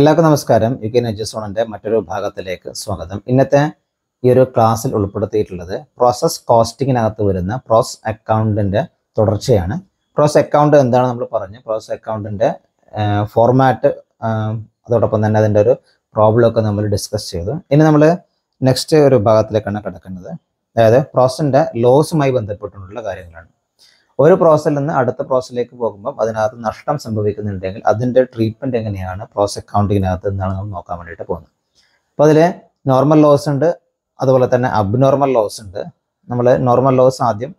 എല്ലാവർക്കും നമസ്കാരം U K നജസോണിൻ്റെ മറ്റൊരു ഭാഗത്തിലേക്ക് സ്വാഗതം ഇന്നത്തെ ഈ ഒരു ക്ലാസ്സിൽ ഉൾപ്പെടുത്തിയിട്ടുള്ളത് പ്രോസസ് കോസ്റ്റിങ്ങിനകത്ത് വരുന്ന പ്രോസ് അക്കൗണ്ടിൻ്റെ തുടർച്ചയാണ് പ്രോസ് അക്കൗണ്ട് എന്താണ് നമ്മൾ പറഞ്ഞു പ്രോസ് അക്കൗണ്ടിൻ്റെ ഫോർമാറ്റ് അതോടൊപ്പം തന്നെ അതിൻ്റെ ഒരു പ്രോബ്ലമൊക്കെ നമ്മൾ ഡിസ്കസ് ചെയ്തു ഇനി നമ്മൾ നെക്സ്റ്റ് ഒരു ഭാഗത്തിലേക്കാണ് കിടക്കുന്നത് അതായത് പ്രോസസിൻ്റെ ലോസുമായി ബന്ധപ്പെട്ടുള്ള കാര്യങ്ങളാണ് ഒരു പ്രോസസ്സിൽ നിന്ന് അടുത്ത പ്രോസസ്സിലേക്ക് പോകുമ്പോൾ അതിനകത്ത് നഷ്ടം സംഭവിക്കുന്നുണ്ടെങ്കിൽ അതിൻ്റെ ട്രീറ്റ്മെൻറ്റ് എങ്ങനെയാണ് പ്രോസ് അക്കൗണ്ടിങ്ങിനകത്ത് എന്നാണ് നമ്മൾ നോക്കാൻ വേണ്ടിയിട്ട് പോകുന്നത് അപ്പോൾ അതിൽ നോർമൽ ലോസ് ഉണ്ട് അതുപോലെ തന്നെ അബ്നോർമൽ ലോസ് ഉണ്ട് നമ്മൾ നോർമൽ ലോസ് ആദ്യം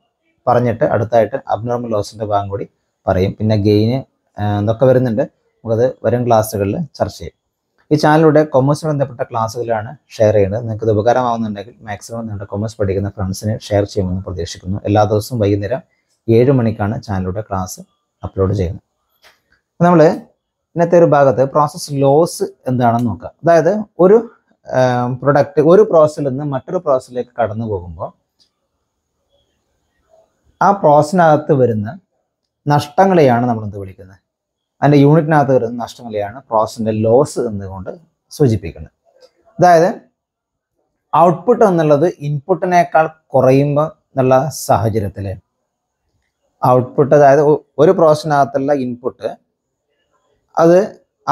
പറഞ്ഞിട്ട് അടുത്തായിട്ട് അബ്നോർമൽ ലോസിൻ്റെ ഭാഗം കൂടി പറയും പിന്നെ ഗെയിന് എന്തൊക്കെ വരുന്നുണ്ട് നമുക്കത് വരും ക്ലാസ്സുകളിൽ ചർച്ച ചെയ്യും ഈ ചാനലിലൂടെ കൊമേഴ്സ് ബന്ധപ്പെട്ട ക്ലാസ്സുകളാണ് ഷെയർ ചെയ്യുന്നത് നിങ്ങൾക്ക് ഇത് ഉപകാരമാകുന്നുണ്ടെങ്കിൽ മാക്സിമം നിങ്ങളുടെ കൊമേഴ്സ് പഠിക്കുന്ന ഫ്രണ്ട്സിന് ഷെയർ ചെയ്യുമെന്ന് പ്രതീക്ഷിക്കുന്നു എല്ലാ ദിവസവും വൈകുന്നേരം ഏഴ് മണിക്കാണ് ചാനലിലൂടെ ക്ലാസ് അപ്ലോഡ് ചെയ്യുന്നത് നമ്മൾ ഇന്നത്തെ ഒരു ഭാഗത്ത് പ്രോസസ് ലോസ് എന്താണെന്ന് നോക്കുക അതായത് ഒരു പ്രൊഡക്റ്റ് ഒരു പ്രോസസ്സിൽ നിന്ന് മറ്റൊരു പ്രോസസ്സിലേക്ക് കടന്നു പോകുമ്പോൾ ആ പ്രോസസ്സിനകത്ത് വരുന്ന നഷ്ടങ്ങളെയാണ് നമ്മൾ എന്ത് വിളിക്കുന്നത് അതിൻ്റെ യൂണിറ്റിനകത്ത് വരുന്ന നഷ്ടങ്ങളെയാണ് പ്രോസസ്സിൻ്റെ ലോസ് എന്നുകൊണ്ട് സൂചിപ്പിക്കുന്നത് അതായത് ഔട്ട്പുട്ട് എന്നുള്ളത് ഇൻപുട്ടിനേക്കാൾ കുറയുമ്പോൾ എന്നുള്ള സാഹചര്യത്തിൽ ഔട്ട്പുട്ട് അതായത് ഒരു പ്രോസസ്സിനകത്തുള്ള ഇൻപുട്ട് അത്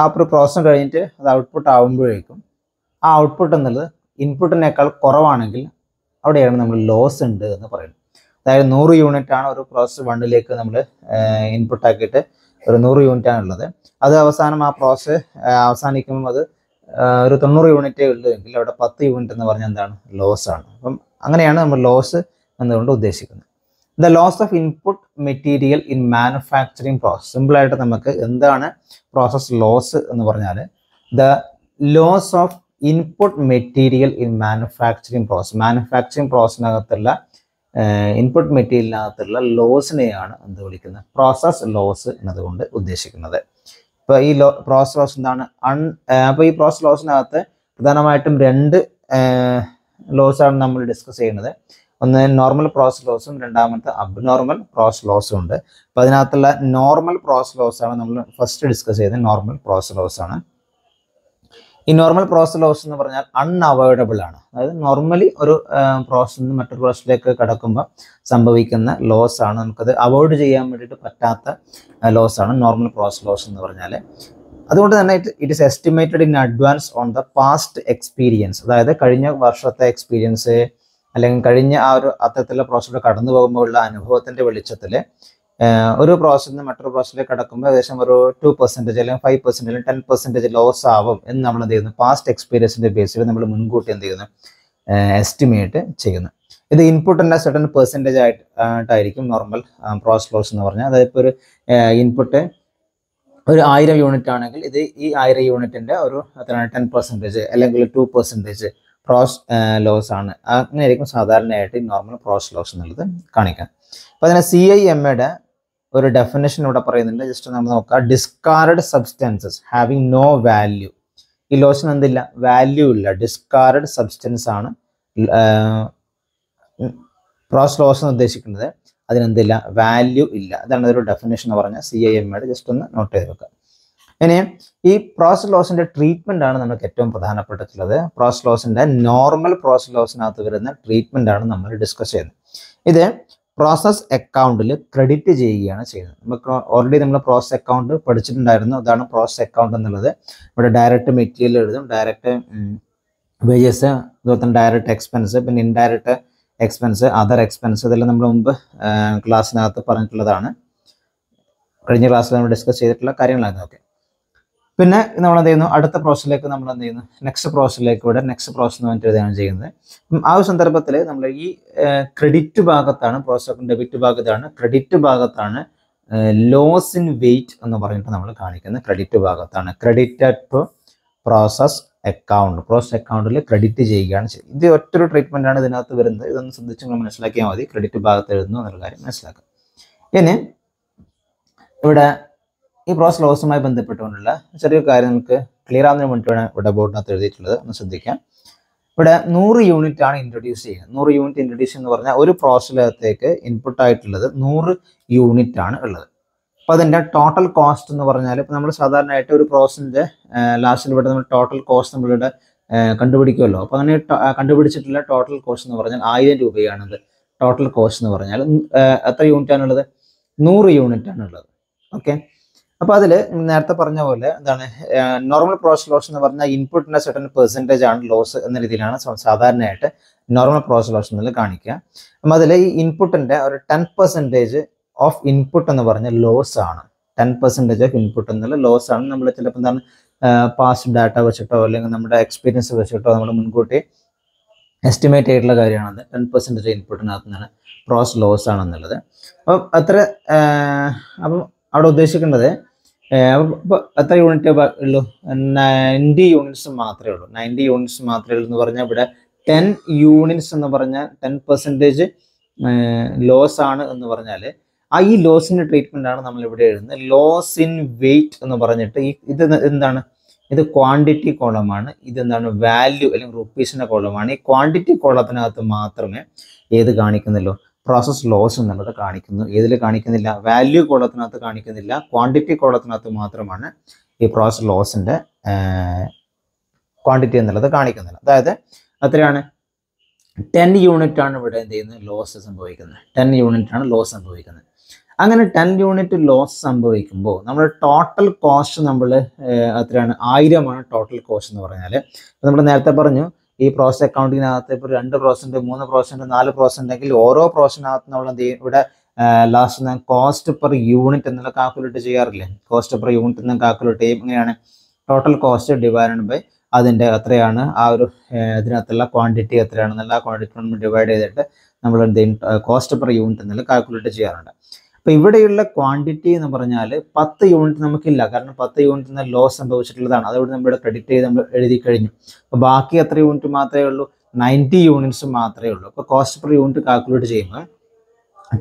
ആ ഒരു പ്രോസസ്സ് കഴിഞ്ഞിട്ട് അത് ഔട്ട്പുട്ട് ആകുമ്പോഴേക്കും ആ ഔട്ട്പുട്ട് എന്നുള്ളത് ഇൻപുട്ടിനേക്കാൾ കുറവാണെങ്കിൽ അവിടെയാണ് നമ്മൾ ലോസ് ഉണ്ട് എന്ന് പറയുന്നത് അതായത് നൂറ് യൂണിറ്റ് ആണ് ഒരു പ്രോസസ് വണ്ണിലേക്ക് നമ്മൾ ഇൻപുട്ടാക്കിയിട്ട് ഒരു നൂറ് യൂണിറ്റ് ഉള്ളത് അത് അവസാനം ആ പ്രോസസ്സ് അവസാനിക്കുമ്പോൾ അത് ഒരു തൊണ്ണൂറ് യൂണിറ്റേ ഉള്ളൂ എങ്കിൽ അവിടെ പത്ത് യൂണിറ്റ് എന്ന് പറഞ്ഞാൽ എന്താണ് ലോസ് ആണ് അപ്പം അങ്ങനെയാണ് നമ്മൾ ലോസ് എന്നുകൊണ്ട് ഉദ്ദേശിക്കുന്നത് the loss of input material in manufacturing process സിമ്പിളായിട്ട് നമുക്ക് എന്താണ് പ്രോസസ് ലോസ് എന്ന് പറഞ്ഞാൽ the loss of input material in manufacturing process manufacturing പ്രോസസ്സിനകത്തുള്ള ഇൻപുട്ട് മെറ്റീരിയലിനകത്തുള്ള ലോസിനെയാണ് എന്ത് വിളിക്കുന്നത് പ്രോസസ് ലോസ് എന്നതുകൊണ്ട് ഉദ്ദേശിക്കുന്നത് ഇപ്പൊ ഈ ലോ പ്രോസസ് ലോസ് എന്താണ് അൺ അപ്പൊ ഈ പ്രോസസ് ലോസിനകത്ത് പ്രധാനമായിട്ടും രണ്ട് ലോസ് ആണ് നമ്മൾ ഡിസ്കസ് ചെയ്യുന്നത് ഒന്ന് നോർമൽ പ്രോസ് ലോസും രണ്ടാമത്തെ അബ്നോർമൽ പ്രോസ് ലോസും ഉണ്ട് അപ്പോൾ അതിനകത്തുള്ള നോർമൽ പ്രോസ് ലോസ് ആണ് നമ്മൾ ഫസ്റ്റ് ഡിസ്കസ് ചെയ്തത് നോർമൽ പ്രോസ് ലോസ് ആണ് ഈ നോർമൽ പ്രോസ് ലോസ് എന്ന് പറഞ്ഞാൽ അൺഅവോയ്ഡബിൾ ആണ് അതായത് നോർമലി ഒരു പ്രോസസ്സിൽ നിന്ന് മറ്റൊരു പ്രോസസ്സിലേക്ക് കടക്കുമ്പോൾ സംഭവിക്കുന്ന ലോസ് ആണ് നമുക്കത് അവോയ്ഡ് ചെയ്യാൻ വേണ്ടിയിട്ട് പറ്റാത്ത ലോസ് ആണ് നോർമൽ പ്രോസ് ലോസ് എന്ന് പറഞ്ഞാൽ അതുകൊണ്ട് തന്നെ it it is estimated in advance on the past experience അതായത് കഴിഞ്ഞ വർഷത്തെ എക്സ്പീരിയൻസ് അല്ലെങ്കിൽ കഴിഞ്ഞ ആ ഒരു അത്തരത്തിലുള്ള പ്രോസസ്സിലൂടെ കടന്നു പോകുമ്പോഴുള്ള അനുഭവത്തിന്റെ വെളിച്ചത്തിൽ ഒരു പ്രോസസ്സിൽ നിന്ന് മറ്റൊരു പ്രോസസ്സിലേക്ക് കടക്കുമ്പോൾ ഏകദേശം ഒരു ടു പെർസെൻറ്റേജ് അല്ലെങ്കിൽ ഫൈവ് പെർസെൻറ്റേജ് അല്ലെങ്കിൽ ടെൻ പെർസെൻറ്റേജ് ലോസ് ആവും എന്ന് നമ്മൾ എന്ത് ചെയ്യുന്നു പാസ്റ്റ് എക്സ്പീരിയൻസിന്റെ ബേസിൽ നമ്മൾ മുൻകൂട്ടി എന്ത് ചെയ്യുന്നു എസ്റ്റിമേറ്റ് ചെയ്യുന്നു ഇത് ഇൻപുട്ടിൻ്റെ സെട്ടൺ പെർസെൻറ്റേജ് ആയിട്ടായിരിക്കും നോർമൽ പ്രോസസ് ലോസ് എന്ന് പറഞ്ഞാൽ അതായത് ഇപ്പോൾ ഒരു ഇൻപുട്ട് ഒരു ആയിരം യൂണിറ്റ് ആണെങ്കിൽ ഇത് ഈ ആയിരം യൂണിറ്റിൻ്റെ ഒരു എത്രയാണ് ടെൻ പെർസെൻറ്റേജ് അല്ലെങ്കിൽ two percentage process loss eh, ആണ് അങ്ങനെയായിരിക്കും സാധാരണയായിട്ട് നോർമൽ പ്രോസ് ലോസ് എന്നുള്ളത് കാണിക്കാം അപ്പൊ അതിന് സി ഐ എം എയുടെ ഒരു ഡെഫിനേഷൻ ഇവിടെ പറയുന്നുണ്ട് ജസ്റ്റ് നമ്മൾ നോക്കാം discard substances having no value ഈ ലോസിന് എന്തില്ല വാല്യൂ ഇല്ല ഡിസ്കാർഡ് സബ്സ്റ്റൻസ് ആണ് പ്രോസ് ലോസ് എന്ന് ഉദ്ദേശിക്കുന്നത് അതിനെന്തില്ല വാല്യൂ ഇല്ല അതാണ് ഒരു ഡെഫിനേഷൻ എന്ന് പറഞ്ഞാൽ സി ഐ എം എയുടെ ജസ്റ്റ് ഒന്ന് നോട്ട് ചെയ്ത് വെക്കുക ഇനി ഈ പ്രോസസ് ലോസിൻ്റെ ട്രീറ്റ്മെൻ്റ് ആണ് നമുക്ക് ഏറ്റവും പ്രധാനപ്പെട്ടിട്ടുള്ളത് പ്രോസസ് ലോസിൻ്റെ നോർമൽ പ്രോസസ് ലോസിനകത്ത് വരുന്ന ട്രീറ്റ്മെന്റ് ആണ് നമ്മൾ ഡിസ്കസ് ചെയ്യുന്നത് ഇത് പ്രോസസ് അക്കൗണ്ടിൽ ക്രെഡിറ്റ് ചെയ്യുകയാണ് ചെയ്യുന്നത് നമുക്ക് ഓൾറെഡി നമ്മൾ പ്രോസസ് അക്കൗണ്ട് പഠിച്ചിട്ടുണ്ടായിരുന്നു അതാണ് പ്രോസസ് അക്കൗണ്ട് എന്നുള്ളത് ഇവിടെ ഡയറക്റ്റ് മെറ്റീരിയൽ എഴുതും ഡയറക്റ്റ് വേജസ് അതുപോലെ തന്നെ ഡയറക്റ്റ് എക്സ്പെൻസ് പിന്നെ ഇൻഡയറക്റ്റ് എക്സ്പെൻസ് അതർ എക്സ്പെൻസ് ഇതെല്ലാം നമ്മൾ മുമ്പ് ക്ലാസ്സിനകത്ത് പറഞ്ഞിട്ടുള്ളതാണ് കഴിഞ്ഞ ക്ലാസ്സിൽ നമ്മൾ ഡിസ്കസ് ചെയ്തിട്ടുള്ള കാര്യങ്ങളായിരുന്നു ഓക്കെ പിന്നെ നമ്മൾ എന്ത് ചെയ്യുന്നു അടുത്ത പ്രോസസ്സിലേക്ക് നമ്മൾ എന്ത് ചെയ്യുന്നു നെക്സ്റ്റ് പ്രോസസ്സിലേക്ക് ഇവിടെ നെക്സ്റ്റ് പ്രോസസ് എന്ന് എഴുതുകയാണ് ചെയ്യുന്നത് ആ ഒരു സന്ദർഭത്തിൽ നമ്മൾ ഈ ക്രെഡിറ്റ് ഭാഗത്താണ് പ്രോസസ്സും ഡെബിറ്റ് ഭാഗത്താണ് ക്രെഡിറ്റ് ഭാഗത്താണ് ലോസ് ഇൻ വെയിറ്റ് എന്ന് പറഞ്ഞിട്ട് നമ്മൾ കാണിക്കുന്നത് ക്രെഡിറ്റ് ഭാഗത്താണ് credit to process account process അക്കൗണ്ടിൽ ക്രെഡിറ്റ് ചെയ്യുകയാണ് ചെയ്യുന്നത് ഇത് ഒറ്റൊരു ട്രീറ്റ്മെൻ്റ് ആണ് ഇതിനകത്ത് വരുന്നത് ഇതൊന്ന് ശ്രദ്ധിച്ച് നമ്മൾ മനസ്സിലാക്കിയാൽ മതി ക്രെഡിറ്റ് ഭാഗത്ത് എഴുതുന്നു എന്നുള്ള കാര്യം മനസ്സിലാക്കുക ഇനി ഇവിടെ ഈ പ്രോസ് ലോസുമായി ബന്ധപ്പെട്ടുകൊണ്ടുള്ള ചെറിയൊരു കാര്യം ക്ലിയർ ആവുന്നതിന് വേണ്ടിയിട്ടാണ് ഇവിടെ ബോർഡിനകത്ത് എഴുതിയിട്ടുള്ളത് ഒന്ന് ശ്രദ്ധിക്കാം ഇവിടെ നൂറ് യൂണിറ്റ് ആണ് ഇൻട്രൊഡ്യൂസ് ചെയ്യുന്നത് നൂറ് യൂണിറ്റ് ഇൻട്രൊഡ്യൂസ് എന്ന് പറഞ്ഞാൽ ഒരു പ്രോസസ്സിനകത്തേക്ക് ഇൻപുട്ട് ആയിട്ടുള്ളത് നൂറ് യൂണിറ്റ് ആണ് ഉള്ളത് അപ്പൊ അതിൻ്റെ ടോട്ടൽ കോസ്റ്റ് എന്ന് പറഞ്ഞാൽ ഇപ്പൊ നമ്മൾ സാധാരണയായിട്ട് ഒരു പ്രോസസ്സിൻ്റെ ലാസ്റ്റിൽ ഇവിടെ നമ്മൾ ടോട്ടൽ കോസ്റ്റ് നമ്മളിവിടെ കണ്ടുപിടിക്കുമല്ലോ അപ്പൊ അങ്ങനെ കണ്ടുപിടിച്ചിട്ടുള്ള ടോട്ടൽ കോസ്റ്റ് എന്ന് പറഞ്ഞാൽ ആയിരം രൂപയാണത് ടോട്ടൽ കോസ്റ്റ് എന്ന് പറഞ്ഞാൽ എത്ര യൂണിറ്റ് ആണുള്ളത് നൂറ് യൂണിറ്റ് ആണുള്ളത് ഓക്കെ അപ്പോൾ അതിൽ നേരത്തെ പറഞ്ഞ പോലെ എന്താണ് നോർമൽ പ്രോസസ് ലോസ് എന്ന് പറഞ്ഞാൽ ഇൻപുട്ടിന്റെ സെട്ടൻ പെർസെൻറ്റേജ് ആണ് ലോസ് എന്ന രീതിയിലാണ് സാധാരണയായിട്ട് നോർമൽ പ്രോസസ് ലോസ് എന്നതിൽ കാണിക്കുക അപ്പം അതിൽ ഈ ഇൻപുട്ടിന്റെ ഒരു ടെൻ പെർസെൻറ്റേജ് ഓഫ് ഇൻപുട്ട് എന്ന് പറഞ്ഞ ലോസ് ആണ് ടെൻ പെർസെൻറ്റേജ് ഓഫ് ഇൻപുട്ട് എന്നുള്ള ലോസ് ആണ് നമ്മൾ ചിലപ്പോൾ എന്താണ് പാസ്റ്റ് ഡാറ്റ വെച്ചിട്ടോ അല്ലെങ്കിൽ നമ്മുടെ എക്സ്പീരിയൻസ് വെച്ചിട്ടോ നമ്മൾ മുൻകൂട്ടി എസ്റ്റിമേറ്റ് ചെയ്തിട്ടുള്ള കാര്യമാണ് ടെൻ പെർസെൻറ്റേജ് ഇൻപുട്ടിനകത്ത് നിന്നാണ് പ്രോസ് ലോസ് ആണെന്നുള്ളത് അപ്പം അത്ര അപ്പം അവിടെ ഉദ്ദേശിക്കേണ്ടത് എത്ര യൂണിറ്റ് ഉള്ളൂ നയൻറ്റി യൂണിറ്റ്സ് മാത്രമേ ഉള്ളൂ നയൻറ്റി യൂണിറ്റ്സ് മാത്രമേ ഉള്ളൂ എന്ന് പറഞ്ഞാൽ ഇവിടെ ടെൻ യൂണിറ്റ്സ് എന്ന് പറഞ്ഞാൽ ടെൻ പെർസെൻറ്റേജ് ലോസ് ആണ് എന്ന് പറഞ്ഞാൽ ആ ഈ ലോസിൻ്റെ ട്രീറ്റ്മെൻ്റ് ആണ് നമ്മളിവിടെ എഴുതുന്നത് ലോസ് ഇൻ വെയിറ്റ് എന്ന് പറഞ്ഞിട്ട് ഈ ഇത് എന്താണ് ഇത് ക്വാണ്ടിറ്റി കോളമാണ് ഇതെന്താണ് വാല്യൂ അല്ലെങ്കിൽ റുപ്പീസിൻ്റെ കോളമാണ് ഈ ക്വാണ്ടിറ്റി കോളത്തിനകത്ത് മാത്രമേ ഏത് കാണിക്കുന്നുള്ളൂ പ്രോസസ് ലോസ് എന്നുള്ളത് കാണിക്കുന്നു ഏതിൽ കാണിക്കുന്നില്ല വാല്യൂ കോളത്തിനകത്ത് കാണിക്കുന്നില്ല ക്വാണ്ടിറ്റി കോളത്തിനകത്ത് മാത്രമാണ് ഈ പ്രോസസ് ലോസിൻ്റെ ക്വാണ്ടിറ്റി എന്നുള്ളത് കാണിക്കുന്നില്ല അതായത് എത്രയാണ് ടെൻ യൂണിറ്റ് ആണ് ഇവിടെ എന്ത് ചെയ്യുന്നത് ലോസ് സംഭവിക്കുന്നത് ടെൻ യൂണിറ്റ് ആണ് ലോസ് സംഭവിക്കുന്നത് അങ്ങനെ ടെൻ യൂണിറ്റ് ലോസ് സംഭവിക്കുമ്പോൾ നമ്മൾ ടോട്ടൽ കോസ്റ്റ് നമ്മൾ എത്രയാണ് ആയിരമാണ് ടോട്ടൽ കോസ്റ്റ് എന്ന് പറഞ്ഞാൽ നമ്മൾ നേരത്തെ പറഞ്ഞു ഈ പ്രോസസ് അക്കൗണ്ടിനകത്ത് ഇപ്പോൾ രണ്ട് പ്രോസൻറ്റ് മൂന്ന് പ്രോസൻറ്റ് നാല് പ്രോസൻറ്റ് എങ്കിൽ ഓരോ പ്രോസൻറ്റിനകത്ത് നമ്മൾ എന്ത് ചെയ്യും ഇവിടെ ലാസ്റ്റ് ഞാൻ കോസ്റ്റ് പെർ യൂണിറ്റ് എന്നുള്ള കാൽക്കുലേറ്റ് ചെയ്യാറില്ലേ കോസ്റ്റ് പെർ യൂണിറ്റ് എന്ന് കാൽക്കുലേറ്റ് ചെയ്യും ഇങ്ങനെയാണ് ടോട്ടൽ കോസ്റ്റ് ഡിവൈഡ് ബൈ അതിൻ്റെ എത്രയാണ് ആ ഒരു ഇതിനകത്തുള്ള ക്വാണ്ടിറ്റി എത്രയാണെന്നുള്ള ക്വാണ്ടിറ്റി ഡിവൈഡ് ചെയ്തിട്ട് നമ്മൾ എന്ത് ചെയ്യും കോസ്റ്റ് പെർ യൂണിറ്റ് എന്നുള്ള കാൽക്കുലേറ്റ് ചെയ്യാറുണ്ട് അപ്പോൾ ഇവിടെയുള്ള ക്വാണ്ടിറ്റി എന്ന് പറഞ്ഞാൽ പത്ത് യൂണിറ്റ് നമുക്കില്ല കാരണം പത്ത് യൂണിറ്റ് നിന്ന് ലോസ് സംഭവിച്ചിട്ടുള്ളതാണ് അതുകൊണ്ട് ഇവിടെ ക്രെഡിറ്റ് ചെയ്ത് നമ്മൾ എഴുതി കഴിഞ്ഞു അപ്പോൾ ബാക്കി എത്ര യൂണിറ്റ് മാത്രമേ ഉള്ളൂ നയൻറ്റി യൂണിറ്റ്സ് മാത്രമേ ഉള്ളൂ അപ്പോൾ കോസ്റ്റ് പെർ യൂണിറ്റ് കാൽക്കുലേറ്റ് ചെയ്യുമ്പോൾ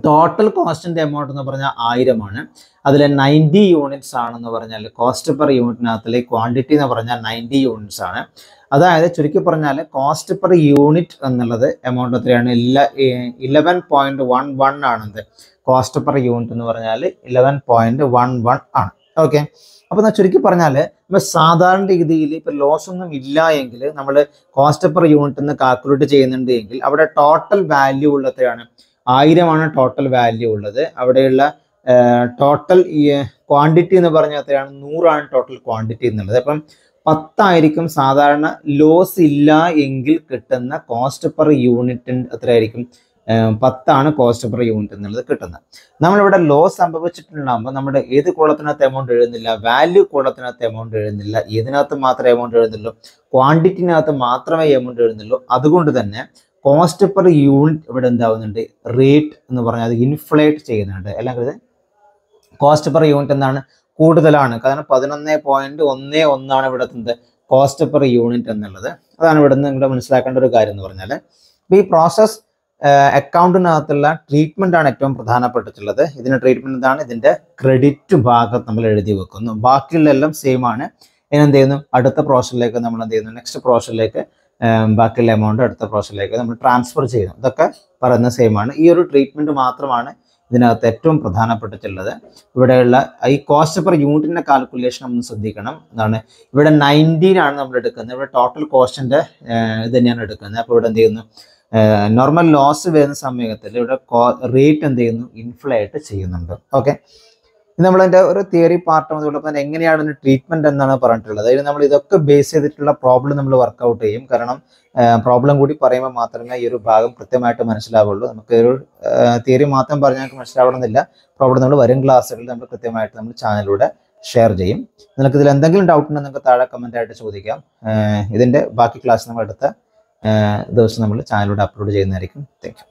ടോട്ടൽ കോസ്റ്റിൻ്റെ എമൗണ്ട് എന്ന് പറഞ്ഞാൽ ആയിരമാണ് അതിൽ നയൻറ്റി യൂണിറ്റ്സ് ആണെന്ന് പറഞ്ഞാൽ കോസ്റ്റ് പെർ യൂണിറ്റിനകത്തിലെ ക്വാണ്ടിറ്റി എന്ന് പറഞ്ഞാൽ നയൻറ്റി യൂണിറ്റ്സ് ആണ് അതായത് ചുരുക്കി പറഞ്ഞാൽ കോസ്റ്റ് പെർ യൂണിറ്റ് എന്നുള്ളത് എമൗണ്ട് എത്രയാണ് ഇല്ല ഇലവൻ പോയിൻറ്റ് വൺ വൺ ആണെന്ത് കോസ്റ്റ് പെർ യൂണിറ്റ് എന്ന് പറഞ്ഞാൽ ഇലവൻ പോയിന്റ് വൺ വൺ ആണ് ഓക്കെ അപ്പോൾ എന്നാൽ ചുരുക്കി പറഞ്ഞാൽ നമ്മൾ സാധാരണ രീതിയിൽ ഇപ്പോൾ ലോസ് ഒന്നും ഇല്ല എങ്കിൽ നമ്മൾ കോസ്റ്റ് പെർ യൂണിറ്റ് എന്ന് കാൽക്കുലേറ്റ് ചെയ്യുന്നുണ്ട് എങ്കിൽ അവിടെ ടോട്ടൽ വാല്യൂ ഉള്ളത്രയാണ് ആയിരമാണ് ടോട്ടൽ വാല്യൂ ഉള്ളത് അവിടെയുള്ള ടോട്ടൽ ക്വാണ്ടിറ്റി എന്ന് പറഞ്ഞാൽ എത്രയാണ് നൂറാണ് ടോട്ടൽ ക്വാണ്ടിറ്റി എന്നുള്ളത് അപ്പം പത്തായിരിക്കും സാധാരണ ലോസ് ഇല്ല എങ്കിൽ കിട്ടുന്ന കോസ്റ്റ് പെർ യൂണിറ്റ് എത്രയായിരിക്കും പത്താണ് കോസ്റ്റ് പെർ യൂണിറ്റ് എന്നുള്ളത് കിട്ടുന്നത് നമ്മളിവിടെ ലോസ് സംഭവിച്ചിട്ടുണ്ടാകുമ്പോൾ നമ്മുടെ ഏത് കോളത്തിനകത്ത് എമൗണ്ട് എഴുതുന്നില്ല വാല്യൂ കോളത്തിനകത്ത് എമൗണ്ട് എഴുതുന്നില്ല ഏതിനകത്ത് മാത്രമേ എമൗണ്ട് എഴുതുന്നുള്ളൂ ക്വാണ്ടിറ്റിനകത്ത് മാത്രമേ എമൗണ്ട് എഴുതുന്നുള്ളൂ അതുകൊണ്ട് തന്നെ കോസ്റ്റ് പെർ യൂണിറ്റ് ഇവിടെ എന്താവുന്നുണ്ട് റേറ്റ് എന്ന് പറഞ്ഞാൽ അത് ഇൻഫ്ലേറ്റ് ചെയ്യുന്നുണ്ട് അല്ലെങ്കിൽ കോസ്റ്റ് പെർ യൂണിറ്റ് എന്താണ് കൂടുതലാണ് കാരണം പതിനൊന്ന് പോയിന്റ് ഒന്ന് ഒന്നാണ് ഇവിടെ കോസ്റ്റ് പെർ യൂണിറ്റ് എന്നുള്ളത് അതാണ് ഇവിടെ നിന്ന് നിങ്ങൾ മനസ്സിലാക്കേണ്ട ഒരു കാര്യം എന്ന് പറഞ്ഞാൽ ഈ പ്രോസസ് അക്കൗണ്ടിനകത്തുള്ള ട്രീറ്റ്മെൻ്റ് ആണ് ഏറ്റവും പ്രധാനപ്പെട്ടിട്ടുള്ളത് ഇതിൻ്റെ ട്രീറ്റ്മെൻറ്റ് എന്താണ് ഇതിൻ്റെ ക്രെഡിറ്റ് ഭാഗത്ത് നമ്മൾ എഴുതി വെക്കുന്നു ബാക്കിയുള്ള എല്ലാം സെയിം ആണ് ഇനി എന്ത് ചെയ്യുന്നു അടുത്ത പ്രോസസ്സിലേക്ക് നമ്മൾ എന്ത് ചെയ്യുന്നു നെക്സ്റ്റ് പ്രോസസ്സിലേക്ക് ബാക്കിയുള്ള എമൗണ്ട് അടുത്ത പ്രോസസ്സിലേക്ക് നമ്മൾ ട്രാൻസ്ഫർ ചെയ്യുന്നു ഇതൊക്കെ പറയുന്ന സെയിം ആണ് ഈ ഒരു ട്രീറ്റ്മെൻറ്റ് മാത്രമാണ് ഇതിനകത്ത് ഏറ്റവും പ്രധാനപ്പെട്ടിട്ടുള്ളത് ഇവിടെയുള്ള ഈ കോസ്റ്റ് പെർ യൂണിറ്റിൻ്റെ കാൽക്കുലേഷൻ നമ്മൾ ശ്രദ്ധിക്കണം എന്താണ് ഇവിടെ നയൻറ്റീൻ ആണ് നമ്മൾ എടുക്കുന്നത് ഇവിടെ ടോട്ടൽ കോസ്റ്റിൻ്റെ ഇത് തന്നെയാണ് എടുക്കുന്നത് അപ്പോൾ ഇവിടെ എന്ത് ചെയ്യുന്നു നോർമൽ ലോസ് വരുന്ന സമയത്തിൽ ഇവിടെ റേറ്റ് എന്ത് ചെയ്യുന്നു ഇൻഫ്ലേറ്റ് ചെയ്യുന്നുണ്ട് ഓക്കെ ഇത് നമ്മളതിൻ്റെ ഒരു തിയറി പാർട്ട് അതോടൊപ്പം എങ്ങനെയാണ് അതിന് ട്രീറ്റ്മെൻറ്റ് എന്നാണ് പറഞ്ഞിട്ടുള്ളത് അതിന് നമ്മൾ ഇതൊക്കെ ബേസ് ചെയ്തിട്ടുള്ള പ്രോബ്ലം നമ്മൾ വർക്ക്ഔട്ട് ചെയ്യും കാരണം പ്രോബ്ലം കൂടി പറയുമ്പോൾ മാത്രമേ ഈ ഒരു ഭാഗം കൃത്യമായിട്ട് മനസ്സിലാവുള്ളൂ നമുക്ക് ഒരു തിയറി മാത്രം പറഞ്ഞാൽ നമുക്ക് മനസ്സിലാവണമെന്നില്ല പ്രോബ്ലം നമ്മൾ വരും ക്ലാസ്സുകളിൽ നമ്മൾ കൃത്യമായിട്ട് നമ്മൾ ചാനലിലൂടെ ഷെയർ ചെയ്യും നിങ്ങൾക്ക് ഇതിൽ എന്തെങ്കിലും ഡൗട്ട് ഉണ്ടെങ്കിൽ നിങ്ങൾക്ക് താഴെ കമൻ്റ് ആയിട്ട് ചോദിക്കാം ഇതിൻ്റെ ബാക്കി ക്ലാസ് നമ്മൾ അടുത്ത ദിവസം നമ്മൾ ചാനലിലൂടെ അപ്ലോഡ് ചെയ്യുന്നതായിരിക്കും താങ്ക്